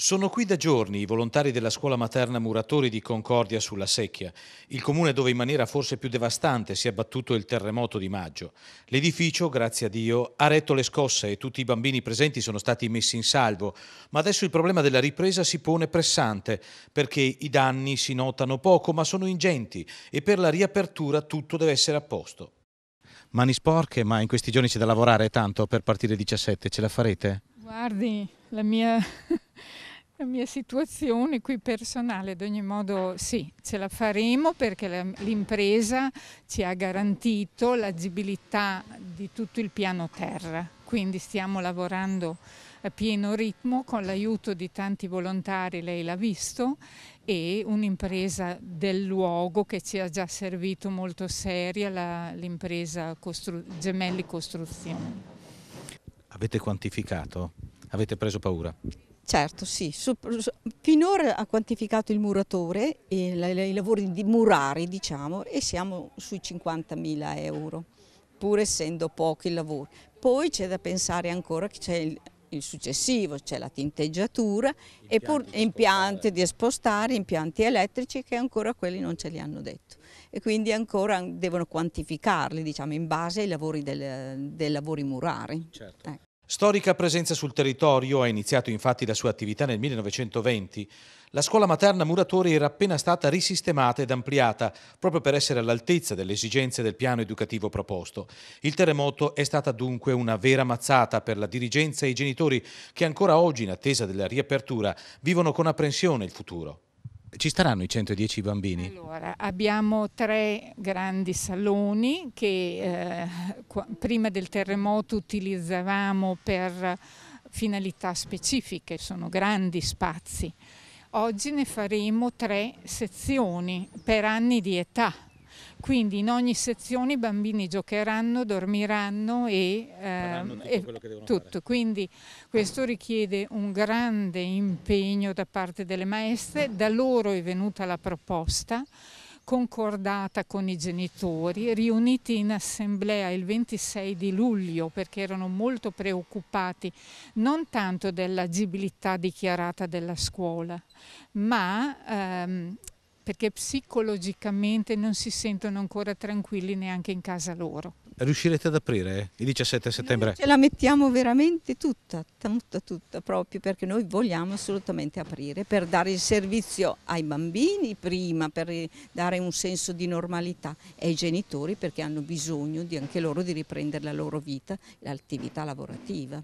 Sono qui da giorni i volontari della scuola materna Muratori di Concordia sulla Secchia, il comune dove in maniera forse più devastante si è abbattuto il terremoto di maggio. L'edificio, grazie a Dio, ha retto le scosse e tutti i bambini presenti sono stati messi in salvo, ma adesso il problema della ripresa si pone pressante perché i danni si notano poco ma sono ingenti e per la riapertura tutto deve essere a posto. Mani sporche, ma in questi giorni c'è da lavorare tanto per partire 17, ce la farete? Guardi, la mia la mia situazione qui personale, ad ogni modo sì, ce la faremo perché l'impresa ci ha garantito l'agibilità di tutto il piano terra, quindi stiamo lavorando a pieno ritmo con l'aiuto di tanti volontari, lei l'ha visto, e un'impresa del luogo che ci ha già servito molto seria, l'impresa Costru Gemelli Costruzioni. Avete quantificato? Avete preso paura? Certo, sì. Finora ha quantificato il muratore, i lavori di murari, diciamo, e siamo sui 50.000 euro, pur essendo pochi i lavori. Poi c'è da pensare ancora che c'è il, il, successivo, c'è la tinteggiatura, impianti, e pur, di, impianti di spostare, impianti elettrici che ancora quelli non ce li hanno detto. E quindi ancora devono quantificarli, diciamo, in base ai lavori del, dei lavori murari. Certo. Eh. Storica presenza sul territorio, ha iniziato infatti la sua attività nel 1920. La scuola materna Muratori era appena stata risistemata ed ampliata proprio per essere all'altezza delle esigenze del piano educativo proposto. Il terremoto è stata dunque una vera mazzata per la dirigenza e i genitori che ancora oggi, in attesa della riapertura, vivono con apprensione il futuro ci staranno i 110 bambini? Allora, abbiamo tre grandi saloni che eh, qua, prima del terremoto utilizzavamo per finalità specifiche, sono grandi spazi. Oggi ne faremo tre sezioni per anni di età quindi in ogni sezione i bambini giocheranno, dormiranno e, ehm, tutto, e tutto. Quindi questo richiede un grande impegno da parte delle maestre, da loro è venuta la proposta concordata con i genitori, riuniti in assemblea il 26 di luglio perché erano molto preoccupati non tanto dell'agibilità dichiarata della scuola, ma ehm, perché psicologicamente non si sentono ancora tranquilli neanche in casa loro. Riuscirete ad aprire il 17 settembre? Noi ce la mettiamo veramente tutta, tutta, tutta, proprio perché noi vogliamo assolutamente aprire per dare il servizio ai bambini prima, per dare un senso di normalità ai genitori perché hanno bisogno di, anche loro di riprendere la loro vita, l'attività lavorativa.